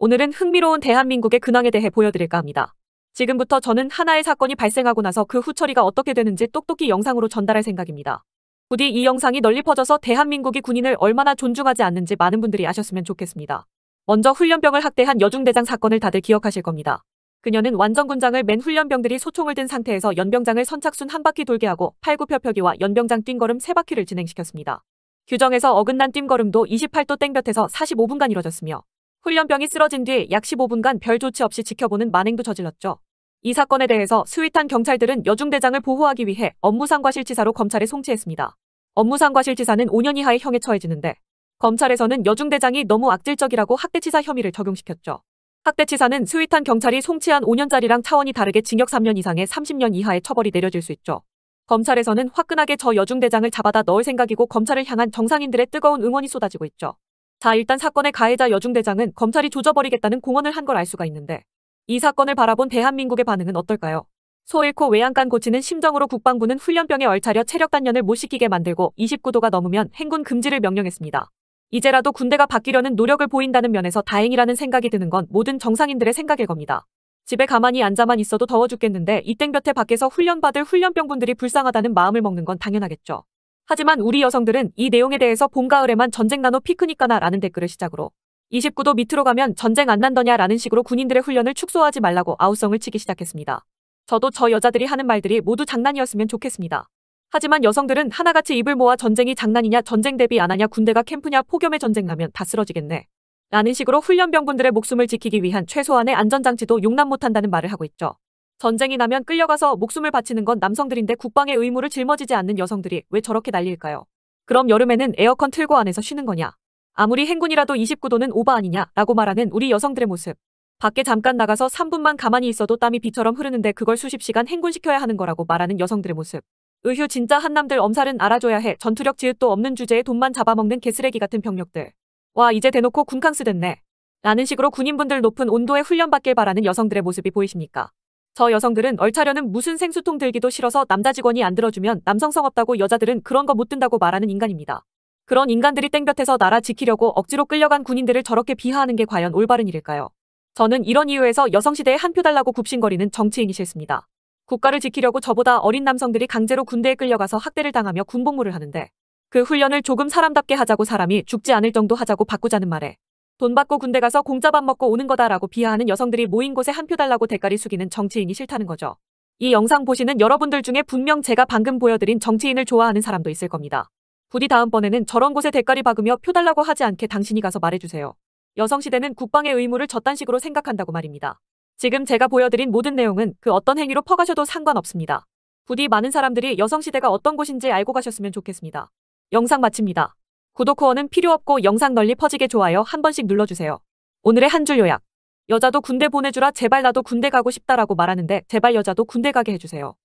오늘은 흥미로운 대한민국의 근황에 대해 보여드릴까 합니다. 지금부터 저는 하나의 사건이 발생하고 나서 그 후처리가 어떻게 되는지 똑똑히 영상으로 전달할 생각입니다. 부디 이 영상이 널리 퍼져서 대한민국이 군인을 얼마나 존중하지 않는지 많은 분들이 아셨으면 좋겠습니다. 먼저 훈련병을 학대한 여중대장 사건을 다들 기억하실 겁니다. 그녀는 완전군장을 맨 훈련병들이 소총을 든 상태에서 연병장을 선착순 한 바퀴 돌게 하고 팔굽혀펴기와 연병장 뛴걸음 세 바퀴를 진행시켰습니다. 규정에서 어긋난 뛴걸음도 28도 땡볕에서 45분간 이뤄졌으며 훈련병이 쓰러진 뒤 약 15분간 별 조치 없이 지켜보는 만행도 저질렀죠. 이 사건에 대해서 스윗한 경찰들은 여중대장을 보호하기 위해 업무상과실치사로 검찰에 송치했습니다. 업무상과실치사는 5년 이하의 형에 처해지는데 검찰에서는 여중대장이 너무 악질적이라고 학대치사 혐의를 적용시켰죠. 학대치사는 스윗한 경찰이 송치한 5년짜리랑 차원이 다르게 징역 3년 이상의 30년 이하의 처벌이 내려질 수 있죠. 검찰에서는 화끈하게 저 여중대장을 잡아다 넣을 생각이고 검찰을 향한 정상인들의 뜨거운 응원이 쏟아지고 있죠. 자 일단 사건의 가해자 여중대장은 검찰이 조져버리겠다는 공언을 한 걸 알 수가 있는데 이 사건을 바라본 대한민국의 반응은 어떨까요? 소 잃고 외양간 고치는 심정으로 국방부는 훈련병에 얼차려 체력 단련을 못 시키게 만들고 29도가 넘으면 행군 금지를 명령했습니다. 이제라도 군대가 바뀌려는 노력을 보인다는 면에서 다행이라는 생각이 드는 건 모든 정상인들의 생각일 겁니다. 집에 가만히 앉아만 있어도 더워 죽겠는데 이땡볕에 밖에서 훈련받을 훈련병분들이 불쌍하다는 마음을 먹는 건 당연하겠죠. 하지만 우리 여성들은 이 내용에 대해서 봄가을에만 전쟁 나노 피크닉 가나 라는 댓글을 시작으로 29도 밑으로 가면 전쟁 안 난다냐 라는 식으로 군인들의 훈련을 축소하지 말라고 아우성을 치기 시작했습니다. 저도 저 여자들이 하는 말들이 모두 장난이었으면 좋겠습니다. 하지만 여성들은 하나같이 입을 모아 전쟁이 장난이냐 전쟁 대비 안 하냐 군대가 캠프냐 폭염에 전쟁 나면 다 쓰러지겠네. 라는 식으로 훈련병분들의 목숨을 지키기 위한 최소한의 안전장치도 용납 못한다는 말을 하고 있죠. 전쟁이 나면 끌려가서 목숨을 바치는 건 남성들인데 국방의 의무를 짊어지지 않는 여성들이 왜 저렇게 난리일까요? 그럼 여름에는 에어컨 틀고 안에서 쉬는 거냐? 아무리 행군이라도 29도는 오바 아니냐? 라고 말하는 우리 여성들의 모습. 밖에 잠깐 나가서 3분만 가만히 있어도 땀이 비처럼 흐르는데 그걸 수십 시간 행군시켜야 하는 거라고 말하는 여성들의 모습. 의휴 진짜 한남들 엄살은 알아줘야 해. 전투력 지읒도 없는 주제에 돈만 잡아먹는 개쓰레기 같은 병력들. 와 이제 대놓고 군캉스 됐네. 라는 식으로 군인분들 높은 온도에 훈련받길 바라는 여성들의 모습이 보이십니까? 저 여성들은 얼차려는 무슨 생수통 들기도 싫어서 남자 직원이 안 들어주면 남성성 없다고 여자들은 그런 거 못 든다고 말하는 인간입니다. 그런 인간들이 땡볕에서 나라 지키려고 억지로 끌려간 군인들을 저렇게 비하하는 게 과연 올바른 일일까요? 저는 이런 이유에서 여성시대에 한 표 달라고 굽신거리는 정치인이 싫습니다. 국가를 지키려고 저보다 어린 남성들이 강제로 군대에 끌려가서 학대를 당하며 군복무를 하는데 그 훈련을 조금 사람답게 하자고 사람이 죽지 않을 정도 하자고 바꾸자는 말에 돈 받고 군대 가서 공짜 밥 먹고 오는 거다라고 비하하는 여성들이 모인 곳에 한 표 달라고 대가리 숙이는 정치인이 싫다는 거죠. 이 영상 보시는 여러분들 중에 분명 제가 방금 보여드린 정치인을 좋아하는 사람도 있을 겁니다. 부디 다음번에는 저런 곳에 대가리 박으며 표 달라고 하지 않게 당신이 가서 말해주세요. 여성시대는 국방의 의무를 저딴 식으로 생각한다고 말입니다. 지금 제가 보여드린 모든 내용은 그 어떤 행위로 퍼가셔도 상관없습니다. 부디 많은 사람들이 여성시대가 어떤 곳인지 알고 가셨으면 좋겠습니다. 영상 마칩니다. 구독 후원은 필요 없고 영상 널리 퍼지게 좋아요 한 번씩 눌러주세요. 오늘의 한 줄 요약. 여자도 군대 보내주라 제발 나도 군대 가고 싶다라고 말하는데 제발 여자도 군대 가게 해주세요.